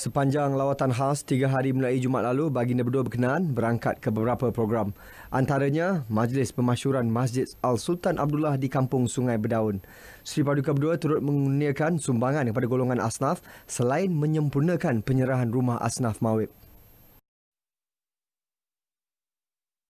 Sepanjang lawatan khas tiga hari mulai Jumaat lalu, Baginda Berdua berkenaan berangkat ke beberapa program. Antaranya, Majlis Pemasyuran Masjid Al-Sultan Abdullah di Kampung Sungai Berdaun. Sri Paduka Berdua turut mengundiakan sumbangan kepada golongan asnaf selain menyempurnakan penyerahan rumah asnaf mawib.